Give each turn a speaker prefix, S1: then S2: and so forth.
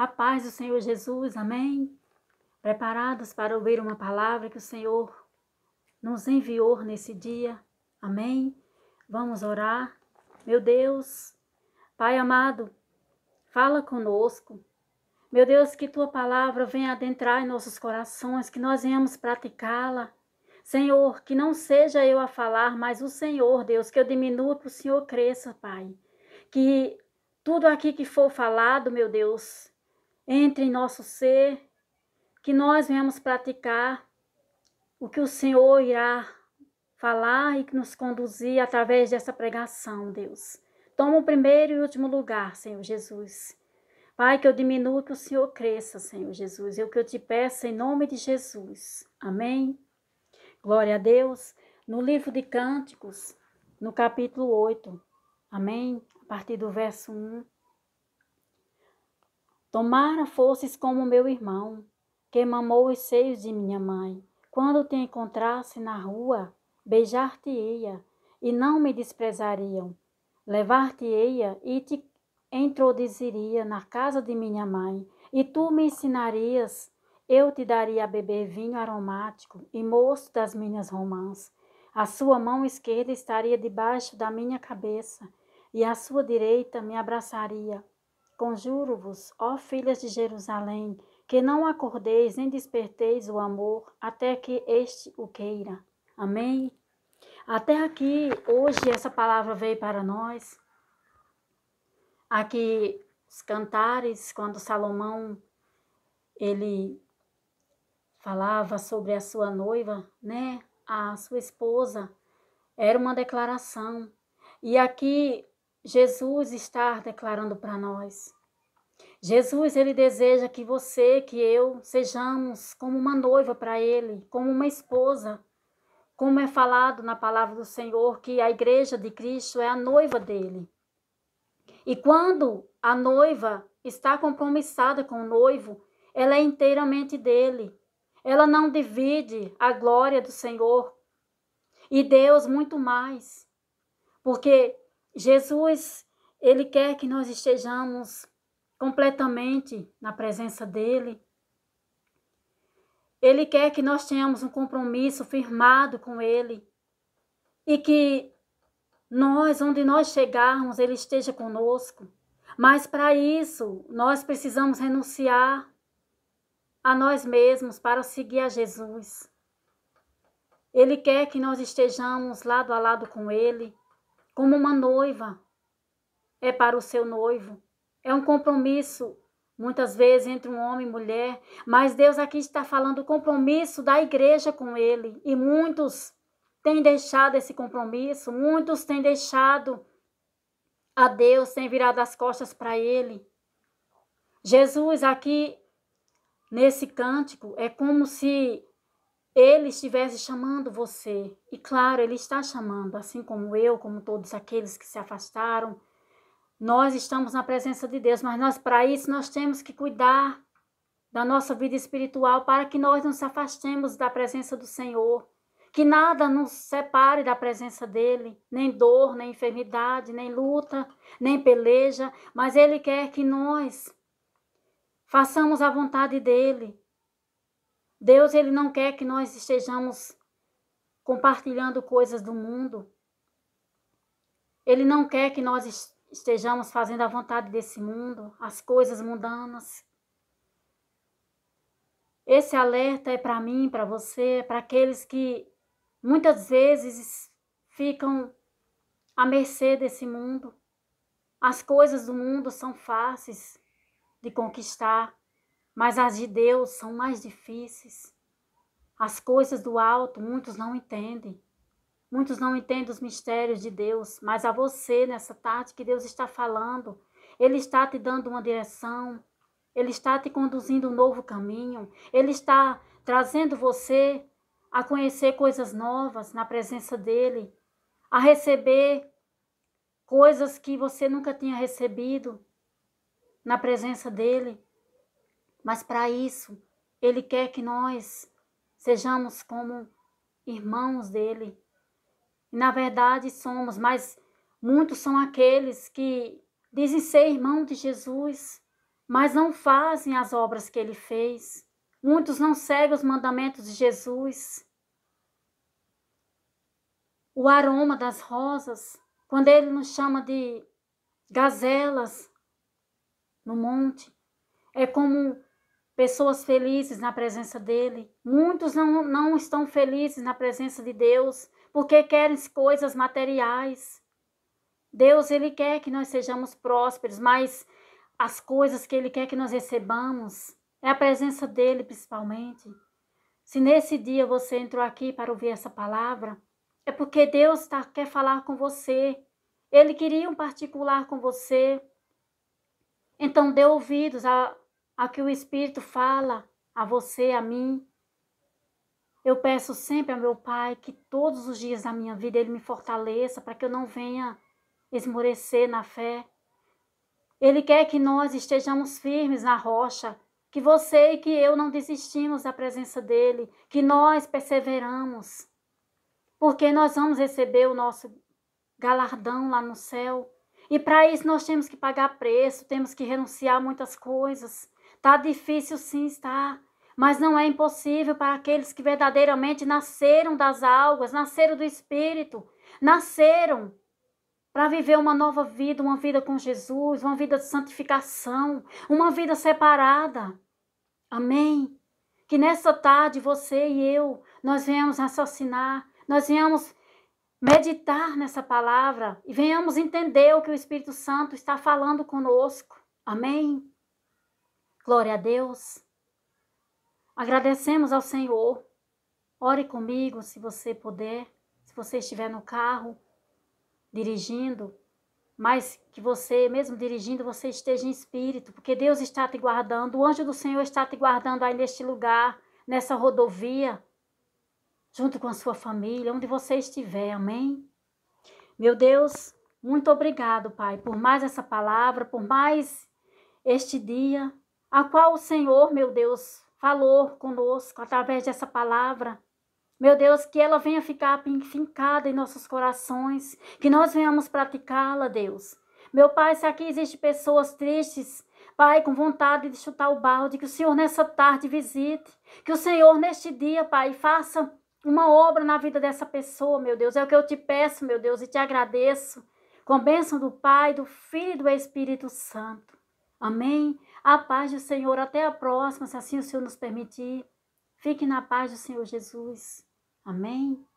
S1: A paz do Senhor Jesus, amém? Preparados para ouvir uma palavra que o Senhor nos enviou nesse dia, amém? Vamos orar. Meu Deus, Pai amado, fala conosco. Meu Deus, que tua palavra venha adentrar em nossos corações, que nós venhamos praticá-la. Senhor, que não seja eu a falar, mas o Senhor, Deus, que eu diminua para o Senhor cresça, Pai. Que tudo aqui que for falado, meu Deus, entre em nosso ser, que nós venhamos praticar o que o Senhor irá falar e nos conduzir através dessa pregação, Deus. Toma o primeiro e último lugar, Senhor Jesus. Pai, que eu diminua, que o Senhor cresça, Senhor Jesus. É o que eu te peço em nome de Jesus. Amém. Glória a Deus. No livro de Cânticos, no capítulo 8. Amém. A partir do verso 1. Tomara fosses como meu irmão, que mamou os seios de minha mãe. Quando te encontrasse na rua, beijar-te-ia e não me desprezariam. Levar-te-ia e te introduziria na casa de minha mãe, e tu me ensinarias. Eu te daria a beber vinho aromático e moço das minhas romãs. A sua mão esquerda estaria debaixo da minha cabeça, e a sua direita me abraçaria Conjuro-vos, ó filhas de Jerusalém, que não acordeis nem desperteis o amor até que este o queira. Amém? Até aqui, hoje, essa palavra veio para nós. Aqui, os cantares, quando Salomão, ele falava sobre a sua noiva, né? A sua esposa, era uma declaração. E aqui, Jesus está declarando para nós. Jesus, ele deseja que você, que eu, sejamos como uma noiva para ele, como uma esposa. Como é falado na palavra do Senhor, que a igreja de Cristo é a noiva dele. E quando a noiva está compromissada com o noivo, ela é inteiramente dele. Ela não divide a glória do Senhor. E Deus muito mais. Porque Jesus, ele quer que nós estejamos completamente na presença dele. Ele quer que nós tenhamos um compromisso firmado com ele e que nós, onde nós chegarmos, ele esteja conosco. Mas para isso, nós precisamos renunciar a nós mesmos para seguir a Jesus. Ele quer que nós estejamos lado a lado com ele como uma noiva é para o seu noivo. É um compromisso, muitas vezes, entre um homem e mulher, mas Deus aqui está falando do compromisso da igreja com ele. E muitos têm deixado esse compromisso, muitos têm deixado a Deus, têm virado as costas para ele. Jesus aqui, nesse cântico, é como se ele estivesse chamando você. E claro, ele está chamando, assim como eu, como todos aqueles que se afastaram. Nós estamos na presença de Deus, mas nós para isso nós temos que cuidar da nossa vida espiritual para que nós não se afastemos da presença do Senhor, que nada nos separe da presença dele, nem dor, nem enfermidade, nem luta, nem peleja, mas ele quer que nós façamos a vontade dele, Deus ele não quer que nós estejamos compartilhando coisas do mundo. Ele não quer que nós estejamos fazendo a vontade desse mundo, as coisas mundanas. Esse alerta é para mim, para você, para aqueles que muitas vezes ficam à mercê desse mundo. As coisas do mundo são fáceis de conquistar mas as de Deus são mais difíceis. As coisas do alto muitos não entendem. Muitos não entendem os mistérios de Deus, mas a você nessa tarde que Deus está falando, ele está te dando uma direção, ele está te conduzindo um novo caminho, ele está trazendo você a conhecer coisas novas na presença dele, a receber coisas que você nunca tinha recebido na presença dele. Mas para isso, Ele quer que nós sejamos como irmãos dele. E, na verdade, somos, mas muitos são aqueles que dizem ser irmão de Jesus, mas não fazem as obras que ele fez. Muitos não seguem os mandamentos de Jesus. O aroma das rosas, quando ele nos chama de gazelas no monte, é como pessoas felizes na presença dele. Muitos não, não estão felizes na presença de Deus porque querem coisas materiais. Deus, ele quer que nós sejamos prósperos, mas as coisas que ele quer que nós recebamos é a presença dele principalmente. Se nesse dia você entrou aqui para ouvir essa palavra, é porque Deus tá, quer falar com você. Ele queria um particular com você. Então dê ouvidos a, a que o Espírito fala a você, a mim. Eu peço sempre ao meu Pai que todos os dias da minha vida Ele me fortaleça para que eu não venha esmorecer na fé. Ele quer que nós estejamos firmes na rocha, que você e que eu não desistimos da presença dEle, que nós perseveramos, porque nós vamos receber o nosso galardão lá no céu. E para isso nós temos que pagar preço, temos que renunciar a muitas coisas. Tá difícil sim, estar, Mas não é impossível para aqueles que verdadeiramente nasceram das algas, nasceram do Espírito, nasceram para viver uma nova vida, uma vida com Jesus, uma vida de santificação, uma vida separada. Amém? Que nessa tarde você e eu, nós venhamos raciocinar, nós venhamos meditar nessa palavra e venhamos entender o que o Espírito Santo está falando conosco. Amém? Glória a Deus. Agradecemos ao Senhor. Ore comigo se você puder, se você estiver no carro dirigindo, mas que você, mesmo dirigindo, você esteja em espírito, porque Deus está te guardando, o anjo do Senhor está te guardando aí neste lugar, nessa rodovia, junto com a sua família, onde você estiver, amém? Meu Deus, muito obrigado, Pai, por mais essa palavra, por mais este dia, a qual o Senhor, meu Deus, falou conosco através dessa palavra. Meu Deus, que ela venha ficar fincada em nossos corações, que nós venhamos praticá-la, Deus. Meu Pai, se aqui existem pessoas tristes, Pai, com vontade de chutar o balde, que o Senhor nessa tarde visite, que o Senhor neste dia, Pai, faça uma obra na vida dessa pessoa, meu Deus. É o que eu te peço, meu Deus, e te agradeço. Com a bênção do Pai, do Filho e do Espírito Santo. Amém. A paz do Senhor, até a próxima, se assim o Senhor nos permitir. Fique na paz do Senhor Jesus. Amém.